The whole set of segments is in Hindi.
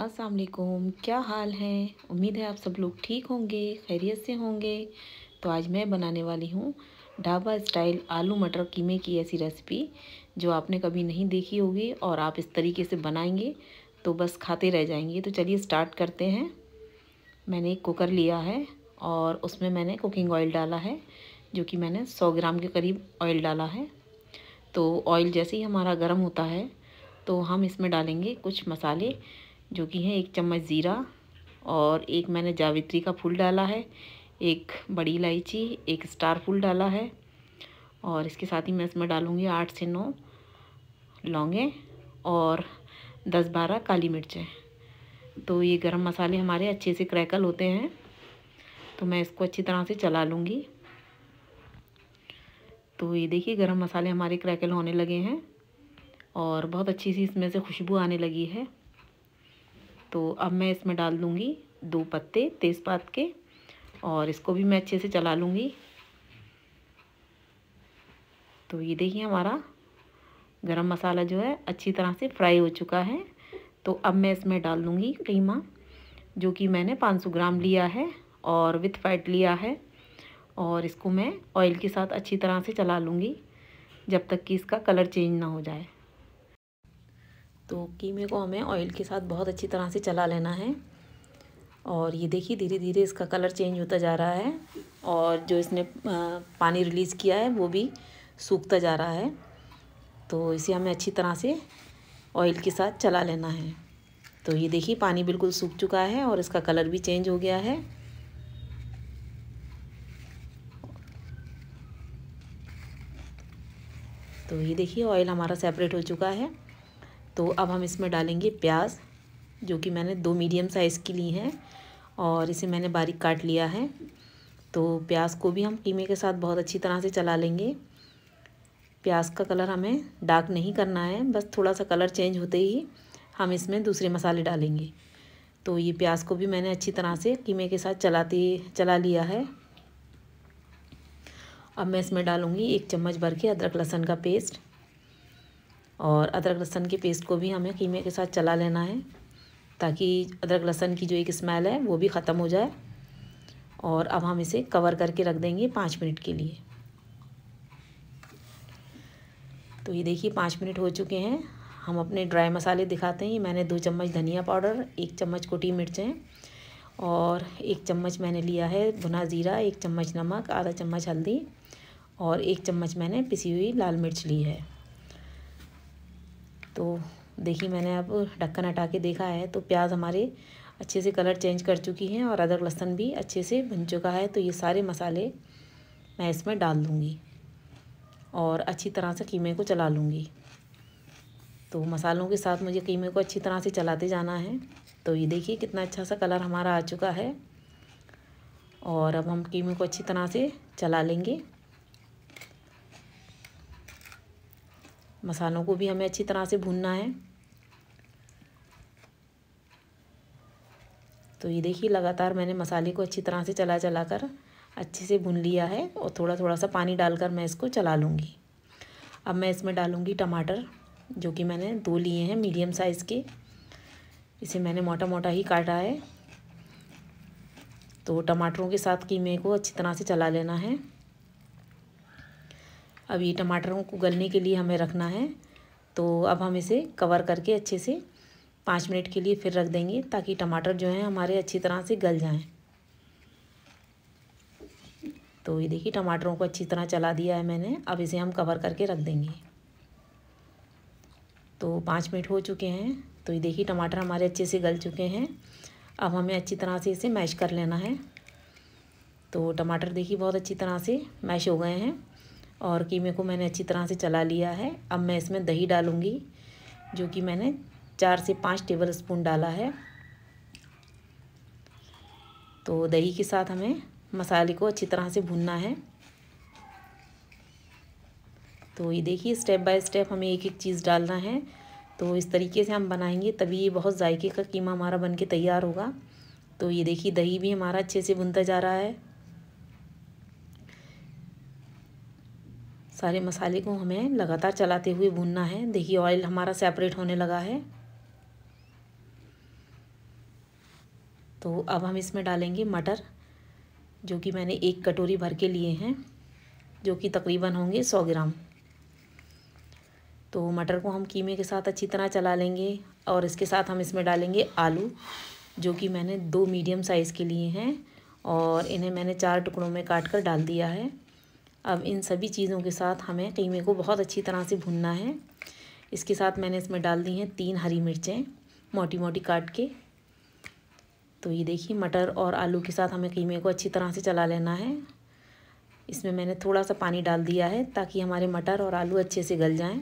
अस्सलाम वालेकुम क्या हाल है उम्मीद है आप सब लोग ठीक होंगे खैरियत से होंगे तो आज मैं बनाने वाली हूँ ढाबा स्टाइल आलू मटर कीमे की ऐसी रेसिपी जो आपने कभी नहीं देखी होगी और आप इस तरीके से बनाएंगे तो बस खाते रह जाएंगे तो चलिए स्टार्ट करते हैं मैंने एक कुकर लिया है और उसमें मैंने कुकिंग ऑयल डाला है जो कि मैंने सौ ग्राम के करीब ऑयल डाला है तो ऑयल जैसे ही हमारा गर्म होता है तो हम इसमें डालेंगे कुछ मसाले जो कि है एक चम्मच ज़ीरा और एक मैंने जावित्री का फूल डाला है एक बड़ी इलायची एक स्टार फूल डाला है और इसके साथ ही मैं इसमें डालूँगी आठ से नौ लौंगे और दस बारह काली मिर्चें तो ये गरम मसाले हमारे अच्छे से क्रैकल होते हैं तो मैं इसको अच्छी तरह से चला लूँगी तो ये देखिए गरम मसाले हमारे क्रैकल होने लगे हैं और बहुत अच्छी सी इसमें से खुशबू आने लगी है तो अब मैं इसमें डाल दूँगी दो पत्ते तेज़पात के और इसको भी मैं अच्छे से चला लूँगी तो ये देखिए हमारा गरम मसाला जो है अच्छी तरह से फ्राई हो चुका है तो अब मैं इसमें डाल दूँगी कीमा जो कि मैंने 500 ग्राम लिया है और विथ फैट लिया है और इसको मैं ऑयल के साथ अच्छी तरह से चला लूँगी जब तक कि इसका कलर चेंज ना हो जाए तो कीमे को हमें ऑयल के साथ बहुत अच्छी तरह से चला लेना है और ये देखिए धीरे धीरे इसका कलर चेंज होता जा रहा है और जो इसने पानी रिलीज़ किया है वो भी सूखता जा रहा है तो इसे हमें अच्छी तरह से ऑयल के साथ चला लेना है तो ये देखिए पानी बिल्कुल सूख चुका है और इसका कलर भी चेंज हो गया है तो ये देखिए ऑयल हमारा सेपरेट हो चुका है तो अब हम इसमें डालेंगे प्याज जो कि मैंने दो मीडियम साइज़ की ली हैं और इसे मैंने बारीक काट लिया है तो प्याज को भी हम कीमे के साथ बहुत अच्छी तरह से चला लेंगे प्याज का कलर हमें डार्क नहीं करना है बस थोड़ा सा कलर चेंज होते ही हम इसमें दूसरे मसाले डालेंगे तो ये प्याज को भी मैंने अच्छी तरह से कीमे के साथ चलाते चला लिया है अब मैं इसमें डालूँगी एक चम्मच भर के अदरक लहसन का पेस्ट और अदरक लहसन के पेस्ट को भी हमें कीमे के साथ चला लेना है ताकि अदरक लहसन की जो एक स्मेल है वो भी ख़त्म हो जाए और अब हम इसे कवर करके रख देंगे पाँच मिनट के लिए तो ये देखिए पाँच मिनट हो चुके हैं हम अपने ड्राई मसाले दिखाते हैं ये मैंने दो चम्मच धनिया पाउडर एक चम्मच कोटी मिर्चें और एक चम्मच मैंने लिया है भुना ज़ीरा एक चम्मच नमक आधा चम्मच हल्दी और एक चम्मच मैंने पिसी हुई लाल मिर्च ली है तो देखिए मैंने अब ढक्कन हटा के देखा है तो प्याज हमारे अच्छे से कलर चेंज कर चुकी हैं और अदरक लहसन भी अच्छे से बन चुका है तो ये सारे मसाले मैं इसमें डाल दूँगी और अच्छी तरह से कीमे को चला लूँगी तो मसालों के साथ मुझे कीमे को अच्छी तरह से चलाते जाना है तो ये देखिए कितना अच्छा सा कलर हमारा आ चुका है और अब हम कीमे को अच्छी तरह से चला लेंगे मसालों को भी हमें अच्छी तरह से भूनना है तो ये देखिए लगातार मैंने मसाले को अच्छी तरह से चला चला कर अच्छे से भून लिया है और थोड़ा थोड़ा सा पानी डालकर मैं इसको चला लूँगी अब मैं इसमें डालूँगी टमाटर जो कि मैंने दो लिए हैं मीडियम साइज़ के इसे मैंने मोटा मोटा ही काटा है तो टमाटरों के साथ कीमे को अच्छी तरह से चला लेना है अब ये टमाटरों को गलने के लिए हमें रखना है तो अब हम इसे कवर करके अच्छे से पाँच मिनट के लिए फिर रख देंगे ताकि टमाटर जो हैं हमारे अच्छी तरह से गल जाएं तो ये देखिए टमाटरों को अच्छी तरह चला दिया है मैंने अब इसे हम कवर करके रख देंगे तो पाँच मिनट हो चुके हैं तो ये देखिए टमाटर हमारे अच्छे से गल चुके हैं अब हमें अच्छी तरह से इसे मैश कर लेना है तो टमाटर देखिए बहुत अच्छी तरह से मैश हो गए हैं और कीमे को मैंने अच्छी तरह से चला लिया है अब मैं इसमें दही डालूँगी जो कि मैंने चार से पाँच टेबल स्पून डाला है तो दही के साथ हमें मसाले को अच्छी तरह से भुनना है तो ये देखिए स्टेप बाय स्टेप हमें एक एक चीज़ डालना है तो इस तरीके से हम बनाएंगे तभी ये बहुत जायके का कीमा हमारा बन के तैयार होगा तो ये देखिए दही भी हमारा अच्छे से भुनता जा रहा है सारे मसाले को हमें लगातार चलाते हुए भूनना है देखिए ऑयल हमारा सेपरेट होने लगा है तो अब हम इसमें डालेंगे मटर जो कि मैंने एक कटोरी भर के लिए हैं जो कि तकरीबन होंगे सौ ग्राम तो मटर को हम कीमे के साथ अच्छी तरह चला लेंगे और इसके साथ हम इसमें डालेंगे आलू जो कि मैंने दो मीडियम साइज़ के लिए हैं और इन्हें मैंने चार टुकड़ों में काट कर डाल दिया है अब इन सभी चीज़ों के साथ हमें कीमे को बहुत अच्छी तरह से भुनना है इसके साथ मैंने इसमें डाल दी हैं तीन हरी मिर्चें मोटी मोटी काट के तो ये देखिए मटर और आलू के साथ हमें कीमे को अच्छी तरह से चला लेना है इसमें मैंने थोड़ा सा पानी डाल दिया है ताकि हमारे मटर और आलू अच्छे से गल जाएं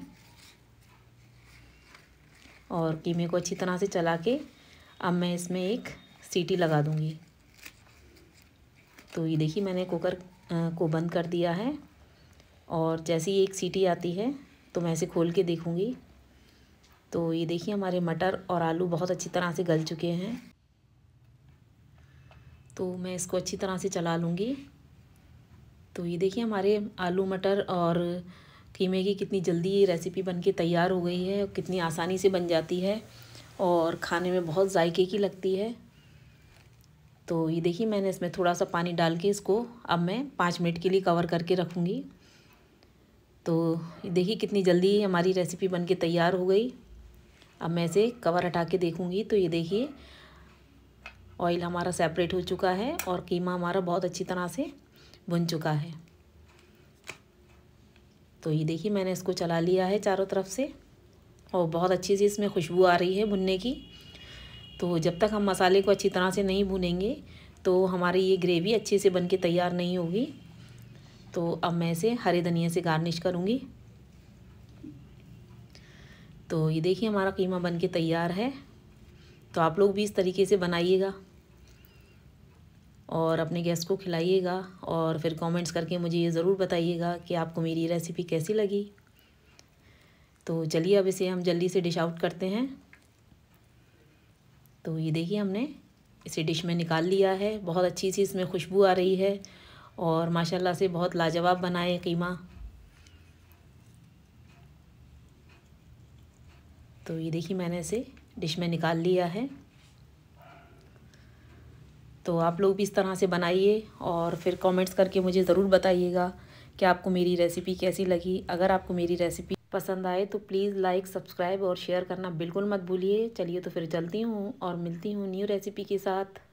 और कीमे को अच्छी तरह से चला के अब मैं इसमें एक सीटी लगा दूँगी तो ये देखिए मैंने कुकर को बंद कर दिया है और जैसे ही एक सीटी आती है तो मैं इसे खोल के देखूँगी तो ये देखिए हमारे मटर और आलू बहुत अच्छी तरह से गल चुके हैं तो मैं इसको अच्छी तरह से चला लूँगी तो ये देखिए हमारे आलू मटर और कीमे की कितनी जल्दी ये रेसिपी बन के तैयार हो गई है कितनी आसानी से बन जाती है और खाने में बहुत जायके की लगती है तो ये देखिए मैंने इसमें थोड़ा सा पानी डाल के इसको अब मैं पाँच मिनट के लिए कवर करके रखूँगी तो देखिए कितनी जल्दी हमारी रेसिपी बन के तैयार हो गई अब मैं इसे कवर हटा के देखूँगी तो ये देखिए ऑयल हमारा सेपरेट हो चुका है और कीमा हमारा बहुत अच्छी तरह से बुन चुका है तो ये देखिए मैंने इसको चला लिया है चारों तरफ से और बहुत अच्छी सी इसमें खुशबू आ रही है भुनने की तो जब तक हम मसाले को अच्छी तरह से नहीं भूनेंगे तो हमारी ये ग्रेवी अच्छे से बन के तैयार नहीं होगी तो अब मैं इसे हरे धनिया से गार्निश करूँगी तो ये देखिए हमारा कीमा बन के तैयार है तो आप लोग भी इस तरीके से बनाइएगा और अपने गेस्ट को खिलाइएगा और फिर कमेंट्स करके मुझे ये ज़रूर बताइएगा कि आपको मेरी रेसिपी कैसी लगी तो चलिए अब इसे हम जल्दी से डिश आउट करते हैं तो ये देखिए हमने इसे डिश में निकाल लिया है बहुत अच्छी सी इसमें खुशबू आ रही है और माशाल्लाह से बहुत लाजवाब बनाए कीमा तो ये देखिए मैंने इसे डिश में निकाल लिया है तो आप लोग भी इस तरह से बनाइए और फिर कमेंट्स करके मुझे ज़रूर बताइएगा कि आपको मेरी रेसिपी कैसी लगी अगर आपको मेरी रेसिपी पसंद आए तो प्लीज़ लाइक सब्सक्राइब और शेयर करना बिल्कुल मत भूलिए चलिए तो फिर चलती हूँ और मिलती हूँ न्यू रेसिपी के साथ